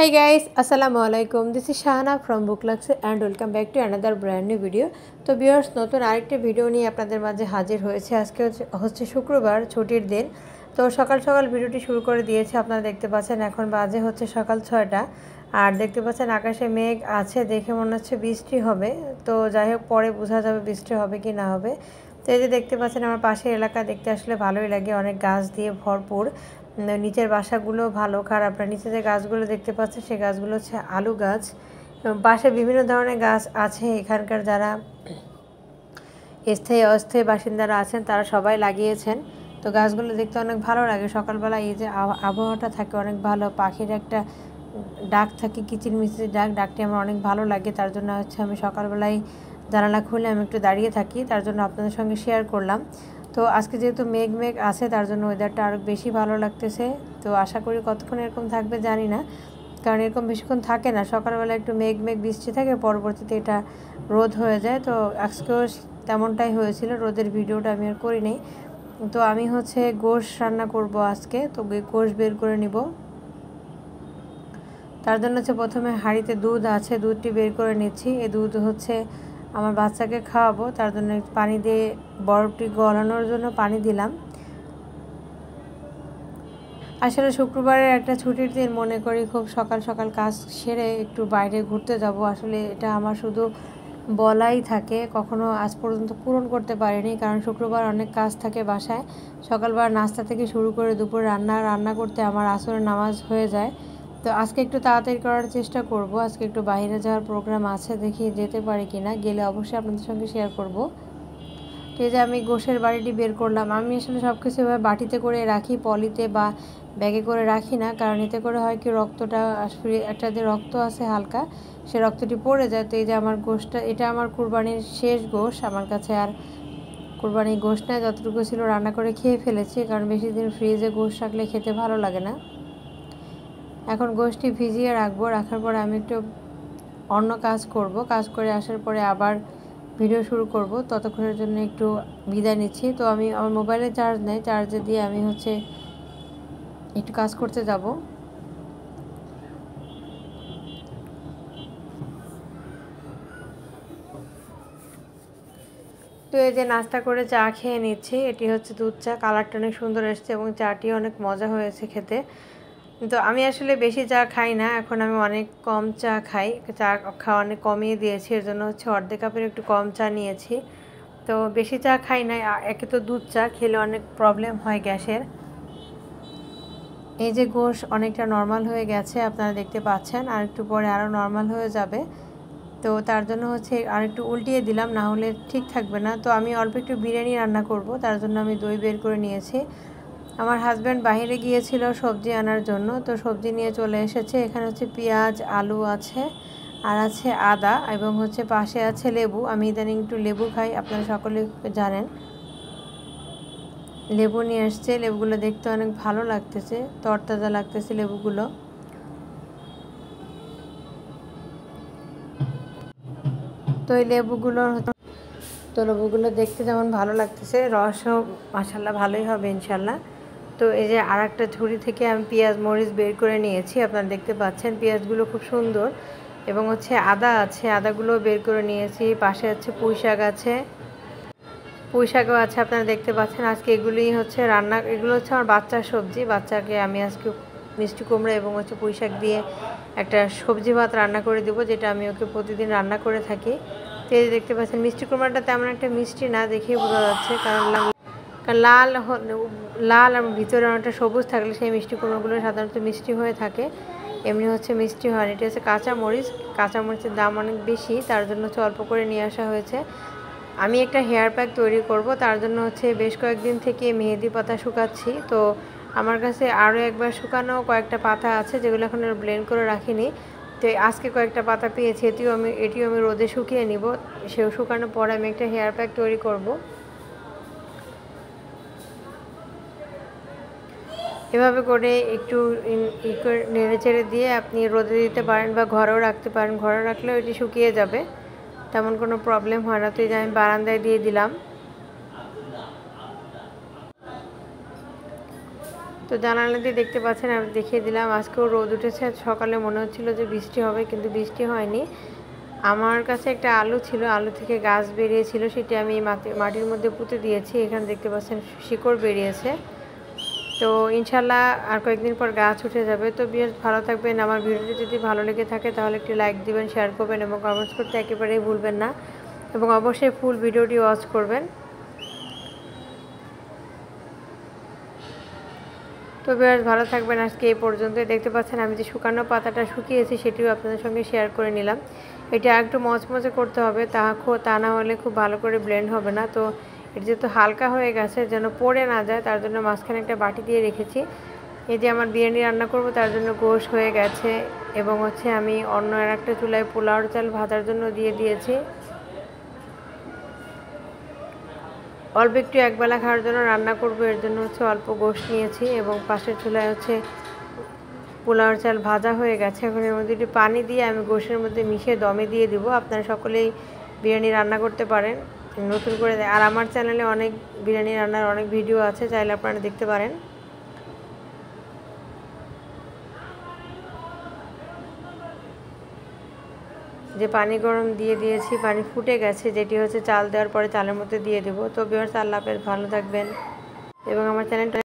high guys আসসালামু আলাইকুম this is Shahana from Booklux and welcome back to another brand new video তো বিয়ার্স নতুন আরেকটি ভিডিও নিয়ে আপনাদের মাঝে হাজির হয়েছে আজকে হচ্ছে শুক্রবার ছুটির দিন তো সকাল সকাল ভিডিওটি শুরু করে দিয়েছে আপনারা দেখতে পাচ্ছেন এখন বাজে হচ্ছে সকাল ছয়টা আর দেখতে পাচ্ছেন আকাশে মেঘ আছে দেখে মনে হচ্ছে বৃষ্টি হবে তো যাই হোক পরে বোঝা যাবে বৃষ্টি হবে কি না হবে তো এই যে দেখতে পাচ্ছেন আমার পাশের এলাকা দেখতে আসলে ভালোই লাগে অনেক গাছ দিয়ে ভরপুর নিচের বাসাগুলো ভালো খারাপ না নিচে যে গাছগুলো দেখতে পাচ্ছেন সেই গাছগুলো হচ্ছে আলু গাছ বাসে বিভিন্ন ধরনের গাছ আছে এখানকার যারা স্থায়ী অস্থায়ী বাসিন্দারা আছেন তারা সবাই লাগিয়েছেন তো গাছগুলো দেখতে অনেক ভালো লাগে সকালবেলা এই যে আবহাওয়াটা থাকে অনেক ভালো পাখির একটা ডাক থাকে কিচিরমিচির ডাক ডাকটি আমার অনেক ভালো লাগে তার জন্য হচ্ছে আমি সকালবেলায় জানালা খুলে আমি একটু দাঁড়িয়ে থাকি তার জন্য আপনাদের সঙ্গে শেয়ার করলাম তো আজকে যেহেতু মেঘ মেঘ আছে তার জন্য ওয়েদারটা আরও বেশি ভালো লাগতেছে তো আশা করি কতক্ষণ এরকম থাকবে জানি না কারণ এরকম বেশিক্ষণ থাকে না সকালবেলা একটু মেঘ মেঘ বৃষ্টি থাকে পরবর্তীতে এটা রোদ হয়ে যায় তো আজকেও তেমনটাই হয়েছিল রোদের ভিডিওটা আমি আর করি নেই তো আমি হচ্ছে গোশ রান্না করব আজকে তো গোশ বের করে নিব তার জন্য হচ্ছে প্রথমে হাঁড়িতে দুধ আছে দুধটি বের করে নিচ্ছি এই দুধ হচ্ছে আমার বাচ্চাকে খাওয়াবো তার জন্য পানি দিয়ে বরফটি গলানোর জন্য পানি দিলাম আসলে শুক্রবারের একটা ছুটির দিন মনে করি খুব সকাল সকাল কাজ সেরে একটু বাইরে ঘুরতে যাব আসলে এটা আমার শুধু বলাই থাকে কখনো আজ পর্যন্ত পূরণ করতে পারিনি কারণ শুক্রবার অনেক কাজ থাকে বাসায় সকালবার নাস্তা থেকে শুরু করে দুপুর রান্না রান্না করতে আমার আসরের নামাজ হয়ে যায় তো আজকে একটু তাড়াতাড়ি করার চেষ্টা করব আজকে একটু বাইরে যাওয়ার প্রোগ্রাম আছে দেখি যেতে পারি কি না গেলে অবশ্যই আপনাদের সঙ্গে শেয়ার করব তো যে আমি গোশের বাড়িটি বের করলাম আমি আসলে সব কিছু এভাবে বাটিতে করে রাখি পলিতে বা ব্যাগে করে রাখি না কারণ এতে করে হয় কি রক্তটা একটা যে রক্ত আছে হালকা সে রক্তটি পড়ে যায় তো এই যে আমার গোশটা এটা আমার কুরবানির শেষ গোশ আমার কাছে আর কুরবানির গোশ না যতটুকু ছিল রান্না করে খেয়ে ফেলেছি কারণ বেশি দিন ফ্রিজে গোশ রাখলে খেতে ভালো লাগে না এখন গোষ্ঠী ভিজিয়ে রাখবো রাখার পর আমি একটু অন্য কাজ করব কাজ করে আসার পরে আবার ভিডিও শুরু করব ততক্ষণের জন্য একটু বিদায় নিচ্ছি তো আমি আমার মোবাইলে চার্জ নেই চার্জে দিয়ে আমি হচ্ছে একটু কাজ করতে যাব তো এই যে নাস্তা করে চা খেয়ে নিচ্ছি এটি হচ্ছে দুধ চা কালারটা অনেক সুন্দর এসছে এবং চাটি অনেক মজা হয়েছে খেতে তো আমি আসলে বেশি চা খাই না এখন আমি অনেক কম চা খাই চা খাওয়া অনেক কমিয়ে দিয়েছি এর জন্য হচ্ছে অর্ধেক কাপের একটু কম চা নিয়েছি তো বেশি চা খাই না একে তো দুধ চা খেলে অনেক প্রবলেম হয় গ্যাসের এই যে গোশ অনেকটা নর্মাল হয়ে গেছে আপনারা দেখতে পাচ্ছেন আর একটু পরে আরও নর্মাল হয়ে যাবে তো তার জন্য হচ্ছে আর একটু উল্টিয়ে দিলাম না হলে ঠিক থাকবে না তো আমি অল্প একটু বিরিয়ানি রান্না করব তার জন্য আমি দই বের করে নিয়েছি আমার হাজব্যান্ড বাহিরে গিয়েছিল সবজি আনার জন্য তো সবজি নিয়ে চলে এসেছে এখানে হচ্ছে পেঁয়াজ আলু আছে আর আছে আদা এবং হচ্ছে পাশে আছে লেবু আমি ইদানিং একটু লেবু খাই আপনারা সকলে জানেন লেবু নিয়ে আসছে লেবুগুলো দেখতে অনেক ভালো লাগতেছে তরতাজা লাগতেছে লেবুগুলো তো এই লেবুগুলো তো লেবুগুলো দেখতে যেমন ভালো লাগতেছে রসও মাসাল্লাহ ভালোই হবে ইনশাল্লাহ তো এই যে আর একটা ঝুড়ি থেকে আমি পেঁয়াজ মরিচ বের করে নিয়েছি আপনারা দেখতে পাচ্ছেন পেঁয়াজগুলো খুব সুন্দর এবং হচ্ছে আদা আছে আদাগুলো বের করে নিয়েছি পাশে আছে পুঁই শাক আছে পুঁই শাকও আছে আপনারা দেখতে পাচ্ছেন আজকে এগুলি হচ্ছে রান্না এগুলো হচ্ছে আমার বাচ্চার সবজি বাচ্চাকে আমি আজকে মিষ্টি কুমড়া এবং হচ্ছে পুঁই শাক দিয়ে একটা সবজি ভাত রান্না করে দেবো যেটা আমি ওকে প্রতিদিন রান্না করে থাকি তো দেখতে পাচ্ছেন মিষ্টি কুমড়াটা তেমন একটা মিষ্টি না দেখেই বোঝা যাচ্ছে কারণ লাল লাল আর ভিতরে অনেকটা সবুজ থাকলে সেই মিষ্টি কুমড়োগুলো সাধারণত মিষ্টি হয়ে থাকে এমনি হচ্ছে মিষ্টি হয় এটি হচ্ছে কাঁচামরিচ কাঁচামরিচের দাম অনেক বেশি তার জন্য হচ্ছে অল্প করে নিয়ে আসা হয়েছে আমি একটা হেয়ার প্যাক তৈরি করব তার জন্য হচ্ছে বেশ কয়েকদিন থেকে মেহেদি পাতা শুকাচ্ছি তো আমার কাছে আরও একবার শুকানো কয়েকটা পাতা আছে যেগুলো এখন আর ব্লেন্ড করে রাখিনি তো আজকে কয়েকটা পাতা পেয়েছি এটিও আমি এটিও আমি রোদে শুকিয়ে নিব সেও শুকানোর পরে আমি একটা হেয়ার প্যাক তৈরি করব এভাবে করে একটু ই করে নেড়েচেড়ে দিয়ে আপনি রোদে দিতে পারেন বা ঘরেও রাখতে পারেন ঘরে রাখলেও এটি শুকিয়ে যাবে তেমন কোনো প্রবলেম হয় না তো এই যে আমি বারান্দায় দিয়ে দিলাম তো জানালা দিয়ে দেখতে পাচ্ছেন আমি দেখিয়ে দিলাম আজকেও রোদ উঠেছে সকালে মনে হচ্ছিলো যে বৃষ্টি হবে কিন্তু বৃষ্টি হয়নি আমার কাছে একটা আলু ছিল আলু থেকে গাছ বেরিয়েছিল সেটি আমি মাটির মধ্যে পুঁতে দিয়েছি এখানে দেখতে পাচ্ছেন শিকড় বেরিয়েছে তো ইনশাল্লাহ আর কয়েকদিন পর গাছ উঠে যাবে তো বিয়ে ভালো থাকবেন আমার ভিডিওটি যদি ভালো লেগে থাকে তাহলে একটি লাইক দিবেন শেয়ার করবেন এবং কমেন্টস করতে একেবারেই ভুলবেন না এবং অবশ্যই ফুল ভিডিওটি ওয়াচ করবেন তো বিয়ার ভালো থাকবেন আজকে এই পর্যন্ত দেখতে পাচ্ছেন আমি যে শুকানো পাতাটা শুকিয়েছি সেটিও আপনাদের সঙ্গে শেয়ার করে নিলাম এটা একটু মচমচে করতে হবে তাহা তা না হলে খুব ভালো করে ব্লেন্ড হবে না তো এটা যেহেতু হালকা হয়ে গেছে যেন পড়ে না যায় তার জন্য মাঝখানে একটা বাটি দিয়ে রেখেছি এই যে আমার বিরিয়ানি রান্না করব তার জন্য গোশ হয়ে গেছে এবং হচ্ছে আমি অন্য আর একটা চুলায় পোলাওর চাল ভাজার জন্য দিয়ে দিয়েছি অল্প একটু একবেলা খাওয়ার জন্য রান্না করব এর জন্য হচ্ছে অল্প গোশ নিয়েছি এবং পাশের চুলায় হচ্ছে পোলাওর চাল ভাজা হয়ে গেছে এখন এর মধ্যে একটু পানি দিয়ে আমি গোশের মধ্যে মিশিয়ে দমে দিয়ে দিব আপনারা সকলেই বিরিয়ানি রান্না করতে পারেন নতুন করে আর আমার চ্যানেলে অনেক বিরিয়ানি রান্নার অনেক ভিডিও আছে চাইলে আপনারা দেখতে পারেন যে পানি গরম দিয়ে দিয়েছি পানি ফুটে গেছে যেটি হচ্ছে চাল দেওয়ার পরে চালের মধ্যে দিয়ে দেবো তো বিহার চাল লাপের ভালো থাকবেন এবং আমার চ্যানেলটা